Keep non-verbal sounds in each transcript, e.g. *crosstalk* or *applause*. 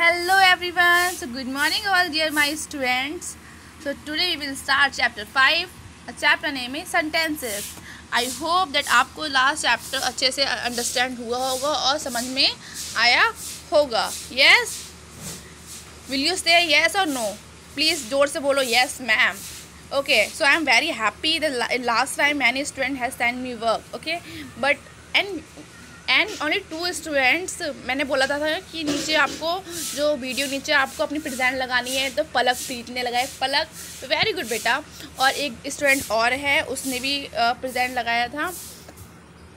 Hello everyone so good morning all dear my students so today we will start chapter five chapter name है sentences I hope that आपको last chapter अच्छे से understand हुआ होगा और समझ में आया होगा yes will you say yes और नो प्लीज़ जोर से बोलो yes ma'am okay so I am very happy the last time many student has send me work okay but and and only two students मैंने बोला था, था कि नीचे आपको जो वीडियो नीचे आपको अपनी प्रेजेंट लगानी है तो पलक प्रीत ने पलक वेरी गुड बेटा और एक स्टूडेंट और है उसने भी प्रेजेंट लगाया था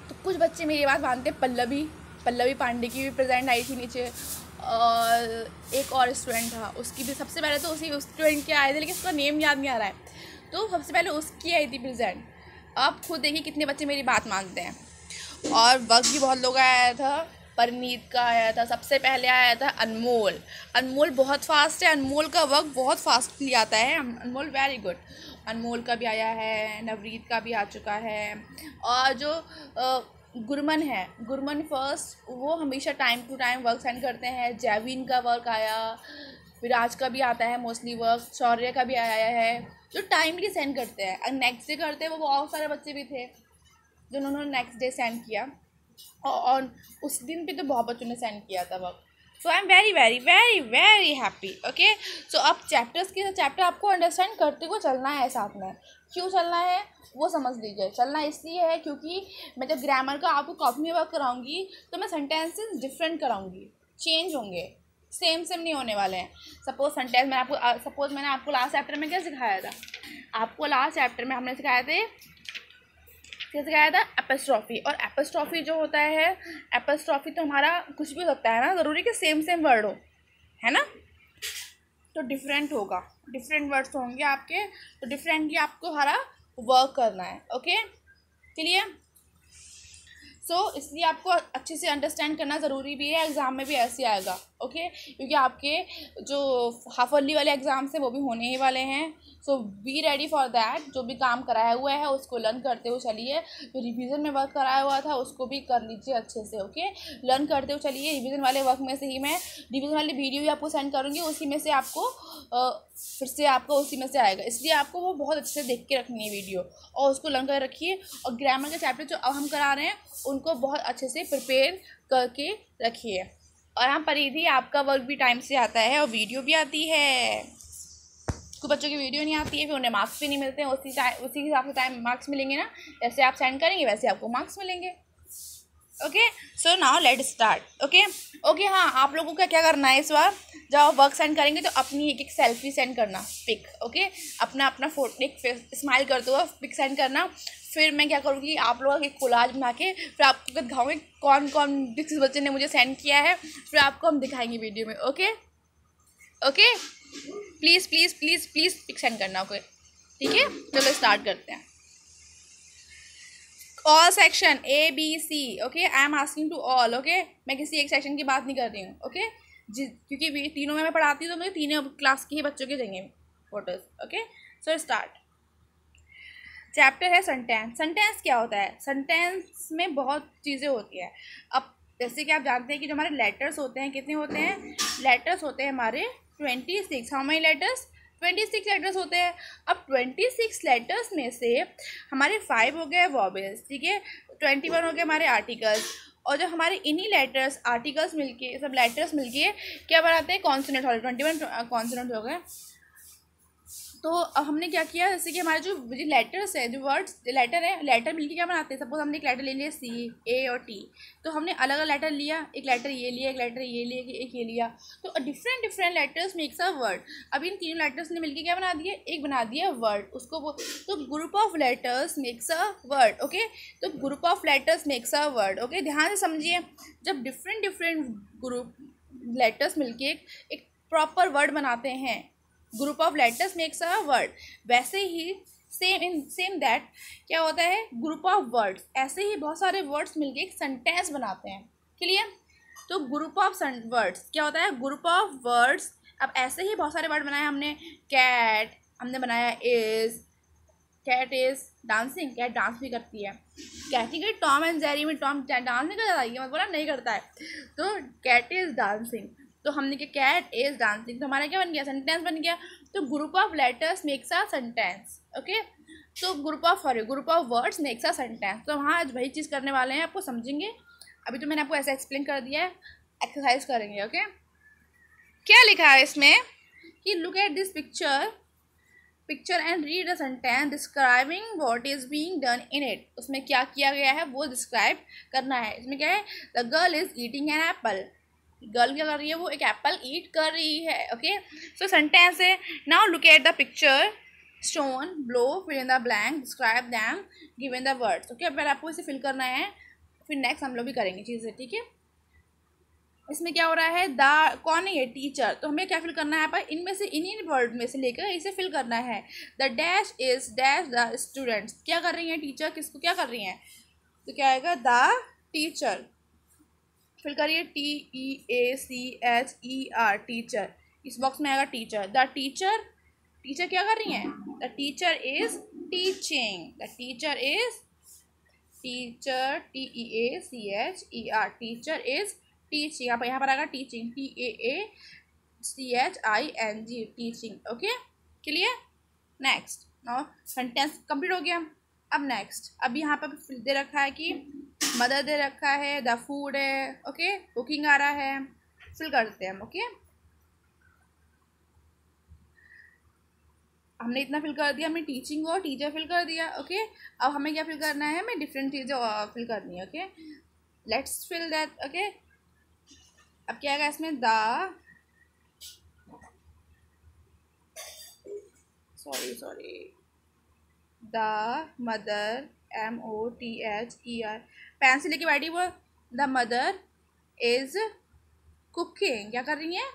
तो कुछ बच्चे मेरी बात मानते पल्लवी पल्लवी पांडे की भी प्रेजेंट आई थी नीचे और एक और स्टूडेंट था उसकी भी सबसे पहले तो उसी स्टूडेंट के आए थे लेकिन उसका नेम याद नहीं आ रहा है तो सबसे पहले उसकी आई थी प्रेजेंट आप खुद देखिए कितने बच्चे मेरी बात मानते हैं और वक्त भी बहुत लोग आया था परनीत का आया था सबसे पहले आया था अनमोल अनमोल बहुत फास्ट है अनमोल का वर्क बहुत फास्टली आता है अनमोल वेरी गुड अनमोल का भी आया है नवरीत का भी आ चुका है और जो गुरमन है गुरमन फर्स्ट वो हमेशा time to time work send करते हैं जैविन का वर्क आया विराज का भी आता है मोस्टली वर्क शौर्य का भी आया है जो टाइमली सेंड करते हैं नेक्स्ट डे करते हैं वो बहुत सारे बच्चे भी थे जो उन्होंने नेक्स्ट डे सेंड किया और उस दिन भी तो बहुत बच्चों ने सेंड किया था work so I am very very very very happy okay so अब चैप्टर्स के चैप्टर आपको अंडरस्टैंड करते हुए चलना है साथ में क्यों चलना है वो समझ लीजिए चलना इसलिए है क्योंकि मैं जब ग्रामर का आपको कॉपी में वर्क कराऊंगी तो मैं सेंटेंसेस डिफरेंट कराऊंगी चेंज होंगे सेम सेम नहीं होने वाले हैं सपोज सेंटेंस मैंने आपको सपोज uh, मैंने आपको लास्ट चैप्टर में क्या सिखाया था आपको लास्ट चैप्टर में हमने सिखाया थे क्या सिखाया था एपस्ट्रॉफी और एपस्ट्रॉफी जो होता है एपस्ट्रॉफी तो हमारा कुछ भी होता है ना ज़रूरी कि सेम सेम वर्ड हो है ना तो डिफरेंट होगा डिफरेंट वर्ड्स होंगे आपके तो डिफरेंटली आपको हमारा वर्क करना है ओके क्लियर सो so, इसलिए आपको अच्छे से अंडरस्टैंड करना ज़रूरी भी है एग्ज़ाम में भी ऐसे आएगा ओके क्योंकि आपके जो हाफ अर्ली वाले एग्ज़ाम्स हैं वो भी होने ही वाले हैं so be ready for that जो भी काम कराया हुआ है उसको लर्न करते हुए चलिए जो रिवीजन में वर्क कराया हुआ था उसको भी कर लीजिए अच्छे से ओके लर्न करते हुए चलिए रिवीजन वाले वर्क में से ही मैं रिवीजन वाली वीडियो भी आपको सेंड करूँगी उसी में से आपको आ, फिर से आपको उसी में से आएगा इसलिए आपको वो बहुत अच्छे से देख के रखनी है वीडियो और उसको लर्न कर रखिए और ग्रामर के चैप्टर जो अब हम करा रहे हैं उनको बहुत अच्छे से प्रिपेयर करके रखिए और हाँ परिधि आपका वर्क भी टाइम से आता है और वीडियो भी आती है कुछ बच्चों की वीडियो नहीं आती है फिर उन्हें मार्क्स भी नहीं मिलते हैं उसी टाइम उसी हिसाब से टाइम मार्क्स मिलेंगे ना जैसे आप सेंड करेंगे वैसे आपको मार्क्स मिलेंगे okay so now let start okay okay हाँ आप लोगों का क्या करना है इस बार जब आप वर्क सेंड करेंगे तो अपनी एक एक सेल्फी सेंड करना पिक ओके okay? अपना अपना फोटो एक स्माइल करते हुए पिक सेंड करना फिर मैं क्या करूँगी आप लोगों का एक कोलाज बना के फिर आपको दिखाऊँगी कौन कौन जिस बच्चे ने मुझे सेंड किया है फिर आपको हम दिखाएंगे वीडियो में okay okay please please please please pic send करना ओके ठीक है चलो स्टार्ट करते हैं all section A B C okay I am asking to all okay मैं किसी एक सेक्शन की बात नहीं कर रही हूँ ओके जी क्योंकि तीनों में मैं पढ़ाती हूँ तो मुझे तीनों क्लास के ही बच्चों के चाहिए photos okay sir start chapter है सेंटेंस सेंटेंस क्या होता है सेंटेंस में बहुत चीज़ें होती हैं अब जैसे कि आप जानते हैं कि जो हमारे लेटर्स होते हैं कितने होते हैं लेटर्स होते हैं हमारे twenty six how many letters twenty six letters होते हैं अब ट्वेंटी सिक्स लेटर्स में से हमारे फाइव हो गए वॉबल्स ठीक है ट्वेंटी वन हो गए हमारे आर्टिकल्स और जो हमारे इन्हीं लेटर्स आर्टिकल्स मिलके सब लेटर्स मिलके क्या बनाते हैं कॉन्सोनेंट हो गए ट्वेंटी वन कॉन्सोनेंट हो गए तो हमने क्या किया जैसे कि हमारे जो लेटर्स हैं जो वर्ड्स लेटर है लेटर मिलके क्या बनाते हैं सपोज हमने एक लेटर ले लिया सी ए और टी तो हमने अलग अलग लेटर लिया एक लेटर ये लिया एक लेटर ये लिया एक ये लिया तो different different letters makes a word अब इन तीनों लेटर्स ने मिलके क्या बना दिया एक बना दिया वर्ड उसको वो तो group of letters makes a word okay तो group of letters makes a word okay ध्यान से समझिए जब डिफरेंट डिफरेंट ग्रुप लेटर्स मिलके एक प्रॉपर वर्ड बनाते हैं group of letters makes a word वैसे ही सेम इन सेम दैट क्या होता है ग्रुप ऑफ वर्ड्स ऐसे ही बहुत सारे वर्ड्स मिलके एक सेंटेंस बनाते हैं क्लियर तो ग्रुप ऑफ वर्ड्स क्या होता है ग्रुप ऑफ वर्ड्स अब ऐसे ही बहुत सारे वर्ड बनाए हमने कैट हमने बनाया is cat is dancing cat dance भी करती है कहती कि टॉम एंड जेरी में टॉम डांस नहीं करता है मतलब बोला नहीं करता है तो कैट इज डांसिंग तो हमने क्या कैट इज डांसिंग तो हमारा क्या बन गया सेंटेंस बन गया तो group of letters makes a sentence okay तो group of sorry group of words makes a sentence तो हाँ आज वही चीज़ करने वाले हैं आपको समझेंगे अभी तो मैंने आपको ऐसा एक्सप्लेन कर दिया है एक्सरसाइज करेंगे ओके okay? क्या लिखा है इसमें कि look at this picture picture and read a sentence describing what is being done in it उसमें क्या किया गया है वो डिस्क्राइब करना है इसमें क्या है the girl is eating an apple girl क्या कर रही है वो एक एप्पल ईट कर रही है ओके सो सेंटेंस है now look at the picture shown below fill in the blank describe them give in the words okay अब पहले आपको इसे फिल करना है फिर नेक्स्ट हम लोग भी करेंगे चीज़ें ठीक है इसमें क्या हो रहा है द कौन है टीचर तो हमें क्या फिल करना है पर इनमें से इन्हीं वर्ड में से लेकर इसे फिल करना है the dash is dash the students क्या कर रही हैं टीचर किसको क्या कर रही हैं तो क्या आएगा द टीचर फिर करिए T E A C H E R teacher इस बॉक्स में आएगा टीचर द टीचर टीचर क्या कर रही हैं the teacher is teaching the teacher is teacher T E A C H E R teacher is teaching आप यहाँ पर आएगा teaching T A A C H I N G teaching okay clear next और sentence complete हो गया अब next अब यहाँ पर दे रखा है कि मदर दे रखा है द फूड है ओके कुकिंग आ रहा है फिल करते हैं हम ओके हमने इतना फिल कर दिया हमने टीचिंग और टीचर फिल कर दिया ओके अब हमें क्या फिल करना है हमें डिफरेंट चीज़ें फिल uh, करनी है okay let's fill that okay अब क्या आएगा इसमें the sorry sorry the mother M O T H E R pencil से लेके बैठी वो द मदर इज कुकिंग क्या कर रही है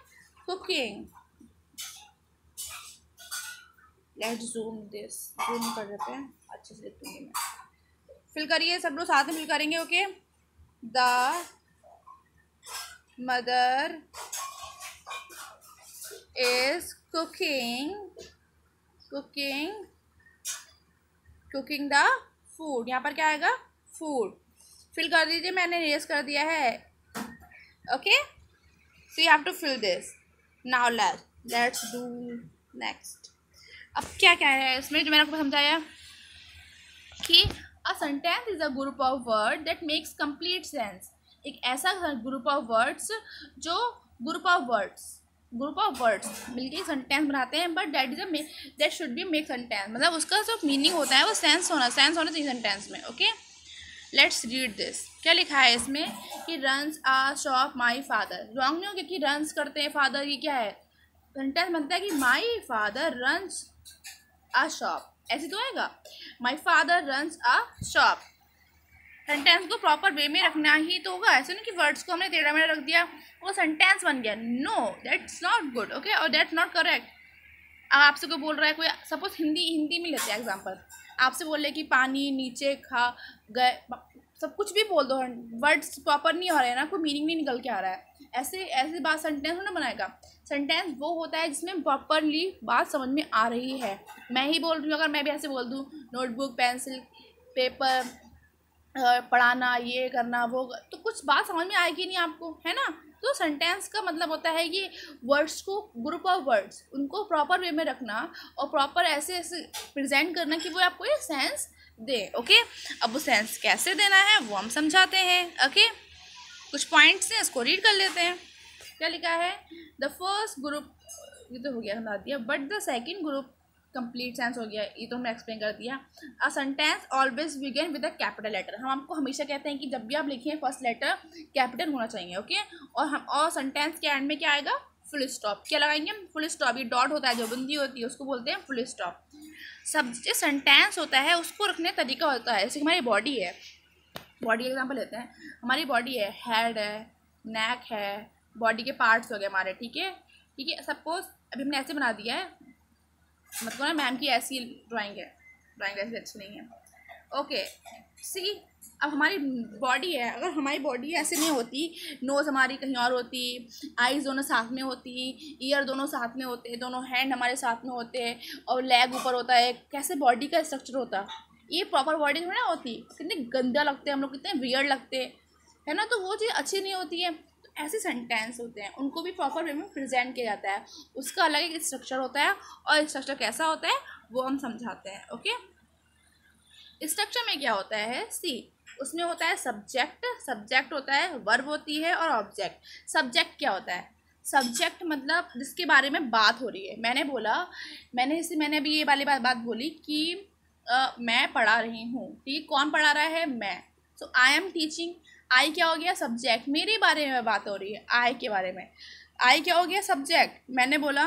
cooking let zoom this zoom कर देते हैं अच्छे से लिख मैं फिल करिए सब लोग साथ में फिल करेंगे okay the mother is cooking cooking cooking the food यहाँ पर क्या आएगा फूड फिल कर दीजिए मैंने रेस कर दिया है okay so you have to fill this now let let's do next अब क्या क्या है इसमें जो मैंने आपको समझाया कि a sentence is a group of word that makes complete sense एक ऐसा ग्रुप ऑफ वर्ड्स जो group of words group of words मिलकर सेंटेंस बनाते हैं but that is a that should be make sentence मतलब उसका जो मीनिंग होता है वो सेंस होना सेंस होना चाहिए सेंटेंस में ओके लेट्स रीड दिस क्या लिखा है इसमें कि runs a shop my father wrong नहीं हो क्योंकि रन्स करते हैं फादर ये क्या है सेंटेंस बनता है कि my father runs a shop ऐसे तो आएगा my father runs a shop sentence को प्रॉपर वे में रखना ही तो होगा ऐसे नहीं कि वर्ड्स को हमने टेढ़ा मेढ़ा रख दिया वो सेंटेंस बन गया no that's not good okay और दैट्स नॉट करेक्ट अब आपसे कोई बोल रहा है कोई सपोज हिंदी हिंदी में लेते हैं एग्जाम्पल आपसे बोल रहे कि पानी नीचे खा गए सब कुछ भी बोल दो वर्ड्स प्रॉपर नहीं हो रहे हैं ना कोई मीनिंग नहीं निकल के आ रहा है ऐसे ऐसे बात सेंटेंस ना बनाएगा सेंटेंस वो होता है जिसमें प्रॉपरली बात समझ में आ रही है मैं ही बोल रही हूँ अगर मैं भी ऐसे बोल दूँ नोटबुक पेंसिल पेपर पढ़ाना ये करना वो तो कुछ बात समझ में आएगी नहीं आपको है ना तो सेंटेंस का मतलब होता है कि वर्ड्स को ग्रुप ऑफ वर्ड्स उनको प्रॉपर वे में रखना और प्रॉपर ऐसे ऐसे प्रेजेंट करना कि वो आपको ये सेंस दे ओके अब वो सेंस कैसे देना है वो हम समझाते हैं ओके कुछ पॉइंट्स हैं इसको रीड कर लेते हैं क्या लिखा है द फर्स्ट ग्रुप ये तो हो गया दिया but the second group complete sense हो गया ये तो हमने एक्सप्लेन कर दिया a sentence always begin with a capital letter हम आपको हमेशा कहते हैं कि जब भी आप लिखें फर्स्ट लेटर कैपिटल होना चाहिए ओके और हम और सेंटेंस के एंड में क्या आएगा फुल स्टॉप क्या लगाएंगे हम फुल स्टॉप ये डॉट होता है जो बिंदी होती है उसको बोलते हैं फुल स्टॉप सब जो सेंटेंस होता है उसको रखने का तरीका होता है जैसे हमारी बॉडी है बॉडी एग्जाम्पल लेते हैं हमारी बॉडी है हेड है नेक है बॉडी के पार्ट्स हो गए हमारे ठीक है ठीक है सपोज अभी हमने ऐसे बना दिया है मतलब ना मैम की ऐसी ड्राइंग है ड्राइंग ऐसी अच्छी नहीं है ओके सी अब हमारी बॉडी है अगर हमारी बॉडी ऐसे नहीं होती नोज़ हमारी कहीं और होती आइज़ दोनों साथ में होती ईयर दोनों साथ में होते दोनों हैंड हमारे साथ में होते और लेग ऊपर होता है कैसे बॉडी का स्ट्रक्चर होता ये प्रॉपर बॉडी थोड़ी ना होती कितने गंदा लगते हैं हम लोग कितने वियर लगते हैं है ना तो वो चीज़ अच्छी नहीं होती है ऐसे सेंटेंस होते हैं उनको भी प्रॉपर वे में प्रेजेंट किया जाता है उसका अलग एक स्ट्रक्चर होता है और स्ट्रक्चर कैसा होता है वो हम समझाते हैं ओके स्ट्रक्चर में क्या होता है सी उसमें होता है सब्जेक्ट सब्जेक्ट होता है वर्ब होती है और ऑब्जेक्ट सब्जेक्ट क्या होता है सब्जेक्ट मतलब जिसके बारे में बात हो रही है मैंने बोला मैंने इसे मैंने अभी ये वाली बात बात बोली कि आ, मैं पढ़ा रही हूँ ठीक कौन पढ़ा रहा है मैं सो आई एम टीचिंग आई क्या हो गया सब्जेक्ट मेरे बारे में बात हो रही है आई के बारे में आई क्या हो गया सब्जेक्ट मैंने बोला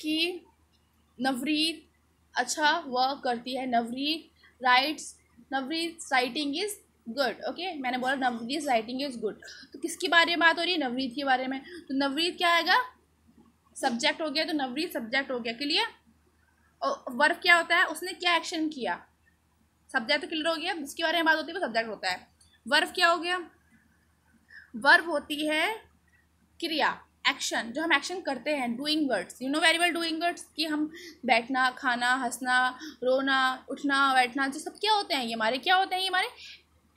कि नवरीत अच्छा वर्क करती है Navreet writes Navreet writing is good okay मैंने बोला नवरीत राइटिंग इज़ गुड तो किसके बारे में बात हो रही है नवरीत के बारे में तो नवरीत क्या आएगा सब्जेक्ट हो गया तो नवरीत सब्जेक्ट हो गया क्लियर और वर्क क्या होता है उसने क्या एक्शन किया सब्जेक्ट तो क्लियर हो गया जिसके बारे में बात होती है वो सब्जेक्ट होता है वर्व क्या हो गया वर्व होती है क्रिया एक्शन जो हम एक्शन करते हैं doing words you know very well doing words कि हम बैठना खाना हंसना रोना उठना बैठना जो सब क्या होते हैं ये हमारे क्या होते हैं ये हमारे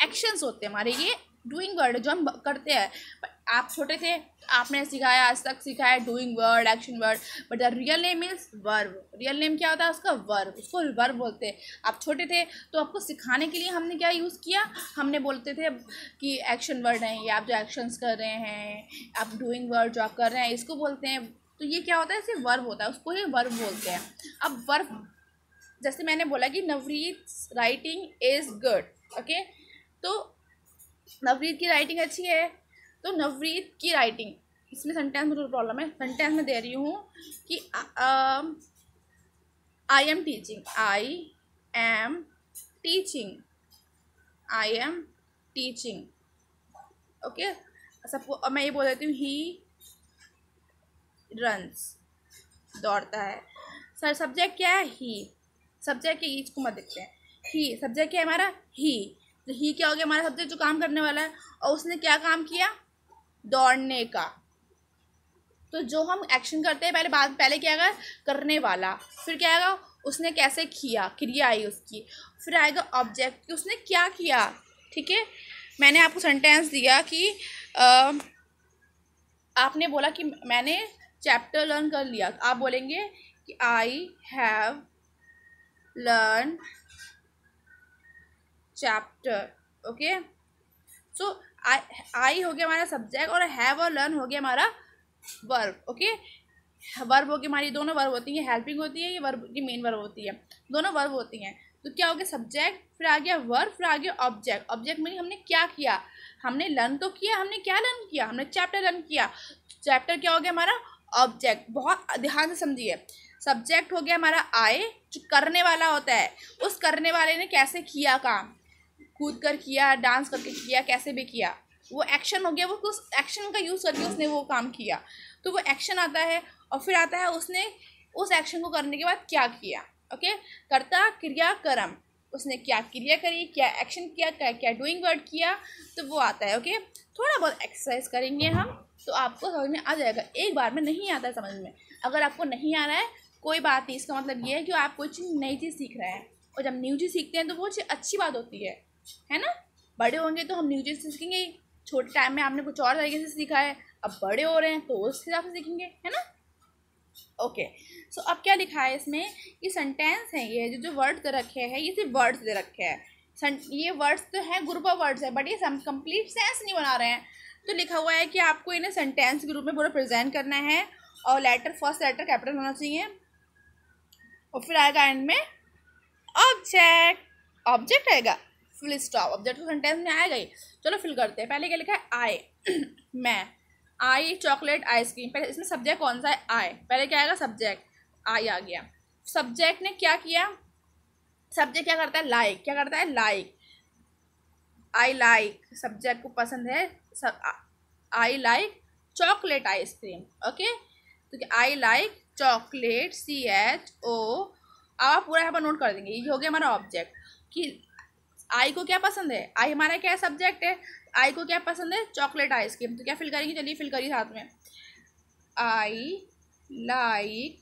एक्शंस होते हैं हमारे ये डूइंग वर्ड जो हम करते हैं आप छोटे थे आपने सिखाया आज तक सिखाया doing word action word but the real name is verb real name क्या होता है उसका वर्ब उसको वर्ब बोलते हैं आप छोटे थे तो आपको सिखाने के लिए हमने क्या यूज़ किया हमने बोलते थे कि एक्शन वर्ड हैं ये आप जो एक्शंस कर रहे हैं आप डूइंग वर्ड जो आप कर रहे हैं इसको बोलते हैं तो ये क्या होता है इसे वर्ब होता है उसको ही वर्ब बोलते हैं अब वर्ब जैसे मैंने बोला कि Navreet writing is good okay तो नवरीत की राइटिंग अच्छी है तो नवरीत की राइटिंग इसमें सेंटेंस में प्रॉब्लम तो है सेंटेंस में दे रही हूँ कि I am teaching I am teaching I am teaching okay सबको मैं ये बोल देती हूँ ही रन्स दौड़ता है सर सब्जेक्ट क्या है ही सब्जेक्ट के ईच को मत देखते हैं ही सब्जेक्ट क्या है हमारा ही तो ही क्या हो गया हमारा सब्जेक्ट जो काम करने वाला है और उसने क्या काम किया दौड़ने का तो जो हम एक्शन करते हैं पहले बात पहले क्या आएगा करने वाला फिर क्या आएगा उसने कैसे किया क्रिया आई उसकी फिर आएगा ऑब्जेक्ट कि उसने क्या किया ठीक है मैंने आपको सेंटेंस दिया कि आ, आपने बोला कि मैंने चैप्टर लर्न कर लिया आप बोलेंगे कि I have learn chapter okay so I हो गया हमारा सब्जेक्ट और हैव और लर्न हो गया हमारा वर्ब ओके वर्ब हो गया हमारी दोनों वर्ब होती हैं हेल्पिंग होती है ये वर्ब की मेन वर्ब होती है दोनों वर्ब होती हैं तो क्या हो गया सब्जेक्ट फिर आ गया वर्ब फिर आ गया ऑब्जेक्ट ऑब्जेक्ट मीनिंग हमने क्या किया हमने लर्न तो किया हमने क्या लर्न किया हमने चैप्टर लर्न किया चैप्टर क्या हो गया हमारा ऑब्जेक्ट बहुत ध्यान से समझिए सब्जेक्ट हो गया हमारा आए जो करने वाला होता है उस करने वाले ने कैसे किया काम कूद कर किया डांस करके किया कैसे भी किया वो एक्शन हो गया वो उस एक्शन का यूज़ करके उसने वो काम किया तो वो एक्शन आता है और फिर आता है उसने उस एक्शन को करने के बाद क्या किया ओके कर्ता क्रिया कर्म उसने क्या क्रिया करी क्या एक्शन किया क्या क्या डूइंग वर्ड किया तो वो आता है ओके थोड़ा बहुत एक्सरसाइज करेंगे हम तो आपको समझ में आ जाएगा एक बार में नहीं आता है समझ में अगर आपको नहीं आ रहा है कोई बात नहीं इसका मतलब ये है कि आप कोई नई चीज़ सीख रहे हैं और जब न्यू चीज़ सीखते हैं तो वो चीज़ अच्छी बात होती है है ना बड़े होंगे तो हम न्यू चीज़ सीखेंगे छोटे टाइम में आपने कुछ और तरीके से सीखा है अब बड़े हो रहे हैं तो उस हिसाब से सीखेंगे है ना ओके सो अब क्या लिखा है इसमें ये सेंटेंस है ये जो जो वर्ड्स दे रखे हैं ये सिर्फ वर्ड्स दे रखे हैं ये वर्ड्स तो हैं ग्रुप ऑफ वर्ड्स है बट ये सम कंप्लीट सेंस नहीं बना रहे हैं तो लिखा हुआ है कि आपको इन्हें सेंटेंस के रूप में पूरा प्रेजेंट करना है और लेटर फर्स्ट लेटर कैपिटल होना चाहिए और फिर आएगा एंड में ऑब्जेक्ट ऑब्जेक्ट आएगा फुल स्टॉप ऑब्जेक्ट को सेंटेंस में आए गए चलो फिल करते हैं पहले क्या लिखा है आई *clears throat* मैं आई चॉकलेट आइसक्रीम पहले इसमें सब्जेक्ट कौन सा है आए पहले क्या आएगा सब्जेक्ट आई आ गया सब्जेक्ट ने क्या किया सब्जेक्ट क्या करता है लाइक like. क्या करता है लाइक आई लाइक सब्जेक्ट को पसंद है I like chocolate ice cream okay तो I like chocolate C H O अब आप पूरा यहाँ पर नोट कर देंगे ये हो गया हमारा ऑब्जेक्ट कि आई को क्या पसंद है आई हमारा क्या सब्जेक्ट है आई को क्या पसंद है चॉकलेट आइसक्रीम तो क्या फिल करेंगे चलिए फिल करिए साथ में I like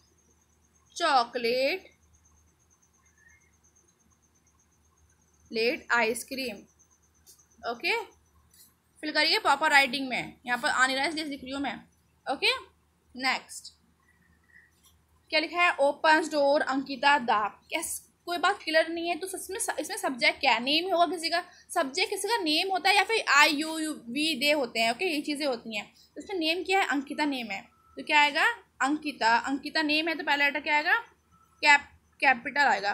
chocolate let ice cream okay fill करिए प्रॉपर राइटिंग में यहाँ पर आनी रहा है लिख रही हूँ मैं ओके नेक्स्ट क्या लिखा है ओपन डोर अंकिता दाप कैस कोई बात क्लियर नहीं है तो इसमें इसमें सब्जेक्ट क्या है नेम होगा किसी का सब्जेक्ट किसी का नेम होता है या फिर I you you we they होते हैं ओके ये चीज़ें होती हैं तो इसमें नेम क्या है अंकिता नेम है तो क्या आएगा अंकिता अंकिता नेम है तो पहला लेटर क्या आएगा कैप कैपिटल आएगा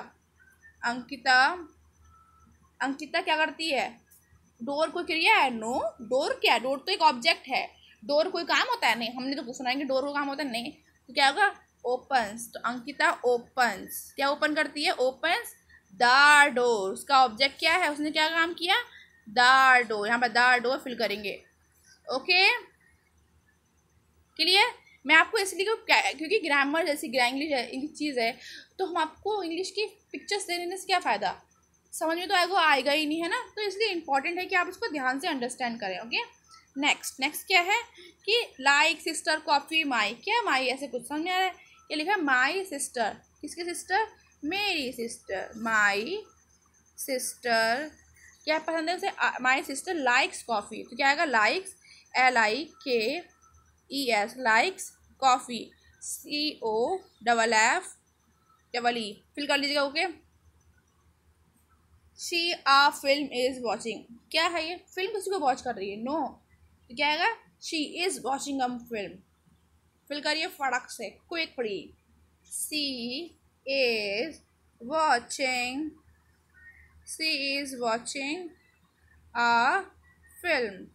अंकिता अंकिता क्या करती है डोर कोई क्रिया है नो डोर क्या है डोर तो एक ऑब्जेक्ट है डोर कोई काम होता है नहीं हमने तो सुना है कि डोर कोई काम होता है नहीं तो क्या होगा ओपन्स तो अंकिता ओपन्स क्या ओपन करती है ओपन्स द डोर उसका ऑब्जेक्ट क्या है उसने क्या काम किया द डोर यहाँ पर द डोर फिल करेंगे ओके क्लियर मैं आपको इसलिए क्योंकि ग्रामर जैसी इंग्लिश चीज़ है तो हम आपको इंग्लिश की पिक्चर्स देने से क्या फ़ायदा समझ में तो आएगा आएगा ही नहीं है ना तो इसलिए इम्पॉर्टेंट है कि आप उसको ध्यान से अंडरस्टैंड करें ओके नेक्स्ट नेक्स्ट क्या है कि लाइक सिस्टर कॉफ़ी माई क्या माई ऐसे कुछ समझ में आ रहा है ये लिखा है माई सिस्टर किसकी सिस्टर मेरी सिस्टर माई सिस्टर क्या पसंद है उसे माई सिस्टर लाइक्स कॉफ़ी तो क्या आएगा likes L I K E S likes coffee C O double F double E fill कर लीजिएगा okay she a film is watching क्या है ये फिल्म किसी को वॉच कर रही है नो no. तो क्या आएगा she is watching um film fill करिए फड़क से quickly she is watching she is watching a film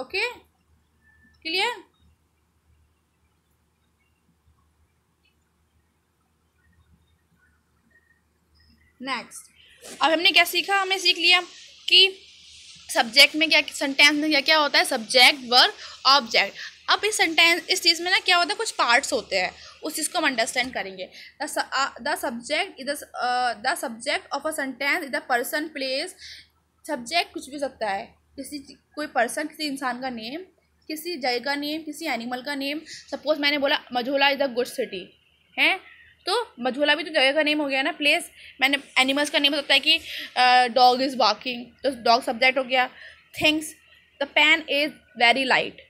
okay clear next अब हमने क्या सीखा हमने सीख लिया कि सब्जेक्ट में क्या सेंटेंस में क्या क्या होता है सब्जेक्ट वर्ब ऑब्जेक्ट अब इस सेंटेंस इस चीज़ में ना क्या होता है कुछ पार्ट्स होते हैं उस चीज़ को हम अंडरस्टैंड करेंगे the subject is the subject of a sentence is the person place subject कुछ भी हो सकता है किसी कोई पर्सन किसी इंसान का नेम किसी जगह का नेम किसी एनिमल का नेम सपोज मैंने बोला Majhola is a good city है तो मझोला भी तो जगह का नेम हो गया ना प्लेस मैंने एनिमल्स का नेम हो सकता है कि डॉग इज़ वॉकिंग तो डॉग सब्जेक्ट हो गया things the pan is very light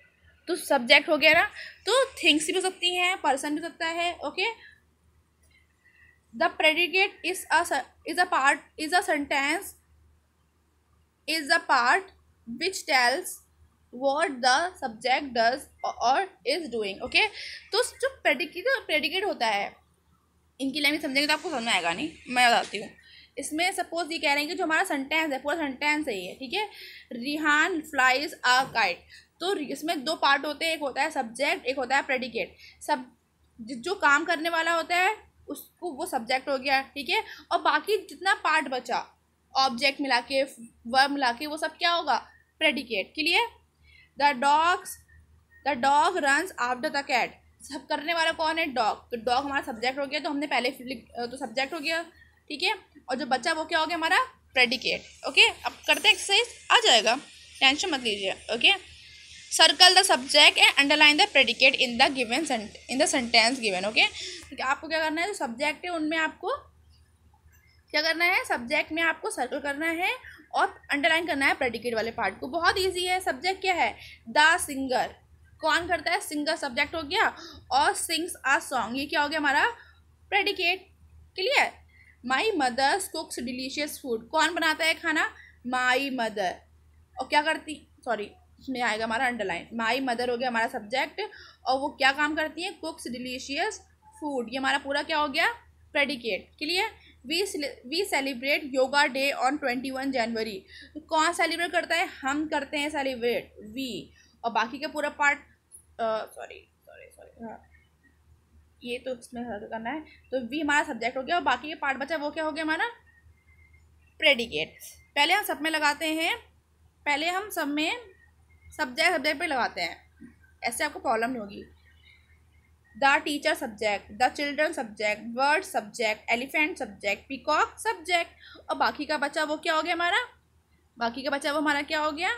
तो सब्जेक्ट हो गया ना तो थिंग्स भी हो सकती हैं पर्सन भी हो सकता है okay the predicate is a is a part is a sentence is a part which tells what the subject does और इज डूइंग ओके तो जो प्रेडिकेट प्रेडिकेट होता है इनकी लैंग्वेज समझेंगे तो आपको समझ में आएगा नहीं मैं बताती हूँ इसमें सपोज ये कह रहे हैं कि जो हमारा सेंटेंस है पूरा सेंटेंस है ये ठीक है रिहान फ्लाइज आ काइट तो इसमें दो पार्ट होते हैं एक होता है सब्जेक्ट एक होता है प्रेडिकेट सब जो काम करने वाला होता है उसको वो सब्जेक्ट हो गया ठीक है और बाकी जितना पार्ट बचा ऑब्जेक्ट मिला के वर्ब मिला के वो सब क्या होगा predicate clear the dogs the dog runs after the cat सब करने वाला कौन है डॉग तो डॉग हमारा सब्जेक्ट हो गया तो हमने पहले तो सब्जेक्ट हो गया ठीक है और जो बच्चा वो क्या हो गया हमारा प्रेडिकेट ओके अब करते एक्सरसाइज आ जाएगा टेंशन मत लीजिए okay circle the subject and underline the predicate in the given in the sentence given okay आपको क्या करना है जो सब्जेक्ट है उनमें आपको क्या करना है सब्जेक्ट में आपको सर्कल करना है और अंडरलाइन करना है प्रेडिकेट वाले पार्ट को बहुत ईजी है सब्जेक्ट क्या है द सिंगर कौन करता है सिंगर सब्जेक्ट हो गया और सिंग्स आ सॉन्ग ये क्या हो गया हमारा predicate clear my mothers cooks delicious food कौन बनाता है खाना माई मदर और क्या करती सॉरी इसमें आएगा हमारा अंडरलाइन माई मदर हो गया हमारा सब्जेक्ट और वो क्या काम करती हैं कुक्स डिलीशियस फूड ये हमारा पूरा क्या हो गया predicate clear we we celebrate yoga day on twenty one January कौन सेलिब्रेट करता है हम करते हैं सेलिब्रेट वी और बाकी का पूरा पार्ट सॉरी सॉरी सॉरी हाँ ये तो इसमें करना है तो वी हमारा सब्जेक्ट हो गया और बाकी ये पार्ट बचा वो क्या हो गया हमारा प्रेडिकेट पहले हम सब में लगाते हैं पहले हम सब में सब्जेक्ट सब्जेक्ट पे लगाते हैं ऐसे आपको प्रॉब्लम नहीं होगी the teacher subject the children subject bird subject elephant subject peacock subject और बाकी का बचा वो क्या हो गया हमारा बाकी का बचा वो हमारा क्या हो गया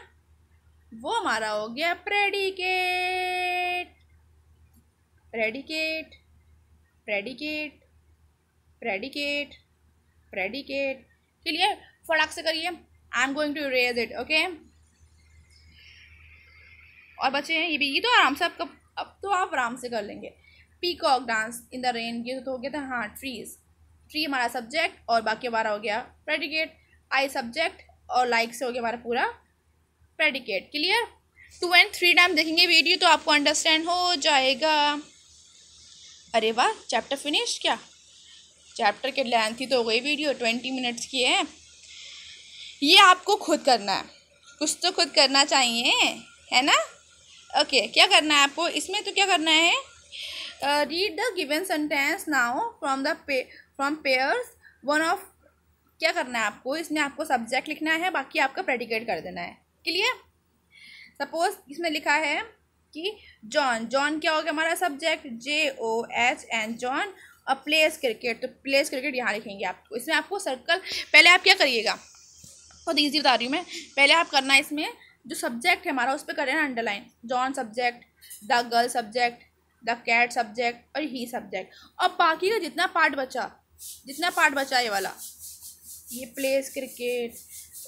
वो हमारा हो गया predicate predicate predicate predicate predicate चलिए फटाक से करिए I am going to raise it okay और बच्चे हैं ये भी ये तो आराम से आपका अब तो आप आराम से कर लेंगे peacock dance in the rain ये तो हो गया था हाँ ट्रीज ट्री हमारा सब्जेक्ट और बाकी हमारा हो गया प्रेडिकेट आई सब्जेक्ट और लाइक से हो गया हमारा पूरा predicate clear two and three time देखेंगे वीडियो तो आपको अंडरस्टैंड हो जाएगा अरे वाह चैप्टर फिनिश क्या चैप्टर के लेंथ ही तो हो गई वीडियो ट्वेंटी मिनट्स की है ये आपको खुद करना है कुछ तो खुद करना चाहिए है ना ओके क्या करना है आपको इसमें तो क्या करना है read the given sentence now from the pair from pairs one of क्या करना है आपको इसमें आपको सब्जेक्ट लिखना है बाकी आपका प्रेडिकेट कर देना है क्लियर सपोज इसमें लिखा है कि जॉन जॉन क्या हो गया हमारा subject J O H N John और प्लेस क्रिकेट तो प्लेस क्रिकेट यहाँ लिखेंगे आपको इसमें आपको सर्कल पहले आप क्या करिएगा बहुत ईजी बता रही हूँ मैं पहले आप करना इसमें जो सब्जेक्ट है हमारा उस पर करें underline John subject the girl subject the cat subject और ही सब्जेक्ट और बाकी का जितना पार्ट बचा जितना पार्ट बचा ये वाला ये plays cricket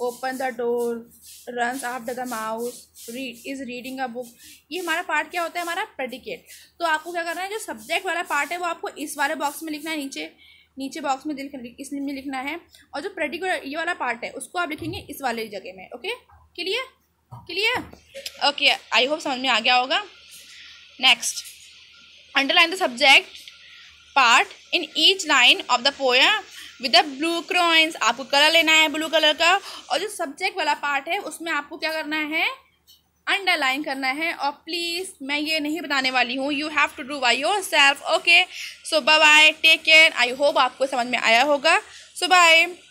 open the door run after the mouse Reed is reading a book ये हमारा पार्ट क्या होता है हमारा प्रेडिकेट तो आपको क्या करना है जो सब्जेक्ट वाला पार्ट है वो आपको इस वाले बॉक्स में लिखना है नीचे नीचे बॉक्स में इसमें लिखना है और जो प्रेडिकेट ये वाला पार्ट है उसको आप लिखेंगे इस वाले जगह में okay clear clear okay I hope समझ में आ गया होगा next underline the subject part in each line of the poem with blue crayons आपको कलर लेना है ब्लू कलर का और जो सब्जेक्ट वाला पार्ट है उसमें आपको क्या करना है अंडरलाइन करना है और प्लीज़ मैं ये नहीं बताने वाली हूँ you have to do by yourself okay so bye take care I hope आपको समझ में आया होगा सो so, बाय